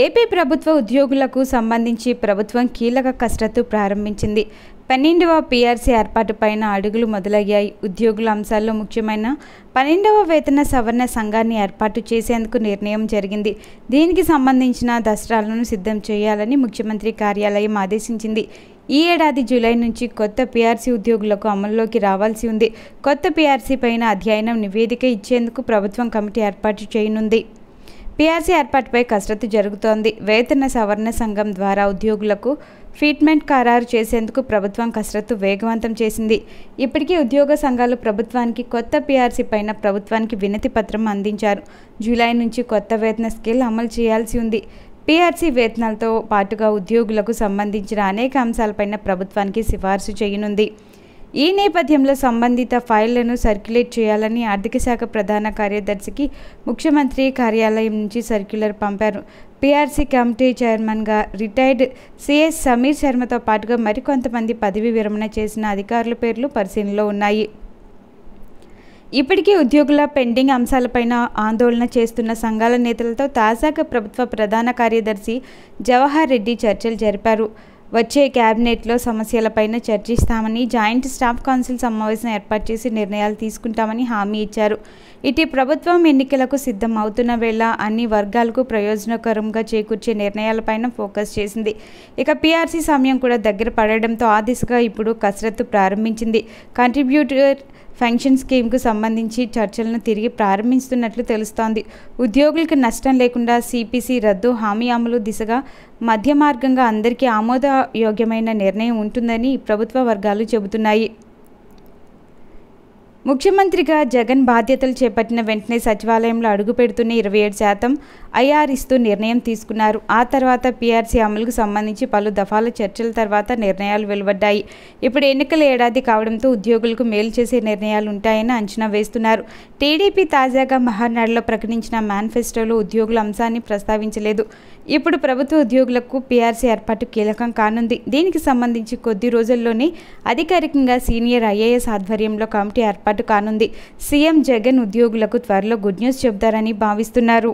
AP ప్రభుత్వ ఉద్యోగులకు సంబంధించి ప్రభుత్వం కీలక కసరత్తు ప్రారంభించింది పన్నెండవ పీఆర్సీ ఏర్పాటు పైన అడుగులు మొదలయ్యాయి ఉద్యోగుల అంశాల్లో ముఖ్యమైన పన్నెండవ వేతన సవరణ సంఘాన్ని ఏర్పాటు చేసేందుకు నిర్ణయం జరిగింది దీనికి సంబంధించిన దసరాలను సిద్ధం చేయాలని ముఖ్యమంత్రి కార్యాలయం ఆదేశించింది ఈ ఏడాది జూలై నుంచి కొత్త పీఆర్సీ ఉద్యోగులకు అమల్లోకి రావాల్సి ఉంది కొత్త పీఆర్సీ పైన అధ్యయనం నివేదిక ఇచ్చేందుకు ప్రభుత్వం కమిటీ ఏర్పాటు చేయనుంది పీఆర్సీ ఏర్పాటుపై కసరత్తు జరుగుతోంది వేతన సవరణ సంఘం ద్వారా ఉద్యోగులకు ఫీట్మెంట్ ఖరారు చేసేందుకు ప్రభుత్వం కసరత్తు వేగవంతం చేసింది ఇప్పటికీ ఉద్యోగ సంఘాలు ప్రభుత్వానికి కొత్త పీఆర్సీ పైన ప్రభుత్వానికి వినతి పత్రం అందించారు జూలై నుంచి కొత్త వేతన స్కేల్ అమలు చేయాల్సి ఉంది పీఆర్సీ వేతనాలతో పాటుగా ఉద్యోగులకు సంబంధించిన అనేక అంశాలపైన ప్రభుత్వానికి సిఫార్సు చేయనుంది ఈ నేపథ్యంలో సంబంధిత ఫైళ్లను సర్క్యులేట్ చేయాలని ఆర్థిక శాఖ ప్రధాన కార్యదర్శికి ముఖ్యమంత్రి కార్యాలయం నుంచి సర్క్యులర్ పంపారు పిఆర్సీ కమిటీ చైర్మన్గా రిటైర్డ్ సిఎస్ సమీర్ శర్మతో పాటుగా మరికొంతమంది పదవి విరమణ చేసిన అధికారుల పేర్లు పరిశీలనలో ఉన్నాయి ఇప్పటికీ ఉద్యోగుల పెండింగ్ అంశాలపైన ఆందోళన చేస్తున్న సంఘాల నేతలతో తాజాగా ప్రభుత్వ ప్రధాన కార్యదర్శి జవహర్ రెడ్డి చర్చలు జరిపారు వచ్చే క్యాబినెట్లో సమస్యలపైన చర్చిస్తామని జాయింట్ స్టాఫ్ కౌన్సిల్ సమావేశం ఏర్పాటు చేసి నిర్ణయాలు తీసుకుంటామని హామీ ఇచ్చారు ఇటు ప్రభుత్వం ఎన్నికలకు సిద్ధం అవుతున్న వేళ అన్ని వర్గాలకు ప్రయోజనకరంగా చేకూర్చే నిర్ణయాలపైన ఫోకస్ చేసింది ఇక పీఆర్సీ సమయం కూడా దగ్గర పడడంతో ఆ దిశగా ఇప్పుడు కసరత్తు ప్రారంభించింది కంట్రిబ్యూటర్ పెన్షన్ స్కీమ్కు సంబంధించి చర్చలను తిరిగి ప్రారంభిస్తున్నట్లు తెలుస్తోంది ఉద్యోగులకు నష్టం లేకుండా సిపిసి రద్దు హామీ అమలు దిశగా మధ్య మార్గంగా అందరికీ ఆమోదయోగ్యమైన నిర్ణయం ఉంటుందని ప్రభుత్వ వర్గాలు చెబుతున్నాయి ముఖ్యమంత్రిగా జగన్ బాధ్యతలు చేపట్టిన వెంటనే సచివాలయంలో అడుగు ఇరవై ఏడు శాతం ఐఆర్ ఇస్తూ నిర్ణయం తీసుకున్నారు ఆ తర్వాత పీఆర్సీ అమలుకు సంబంధించి పలు దఫాల చర్చల తర్వాత నిర్ణయాలు వెలువడ్డాయి ఇప్పుడు ఎన్నికల ఏడాది కావడంతో ఉద్యోగులకు మేలు చేసే నిర్ణయాలు ఉంటాయని అంచనా వేస్తున్నారు టీడీపీ తాజాగా మహానాడులో ప్రకటించిన మేనిఫెస్టోలో ఉద్యోగుల అంశాన్ని ప్రస్తావించలేదు ఇప్పుడు ప్రభుత్వ ఉద్యోగులకు పీఆర్సీ ఏర్పాటు కీలకం కానుంది దీనికి సంబంధించి కొద్ది రోజుల్లోనే అధికారికంగా సీనియర్ ఐఏఎస్ ఆధ్వర్యంలో కమిటీ ఏర్పాటు ఏర్పాటు కానుంది సీఎం జగన్ ఉద్యోగులకు త్వరలో గుడ్ న్యూస్ చెబుతారని భావిస్తున్నారు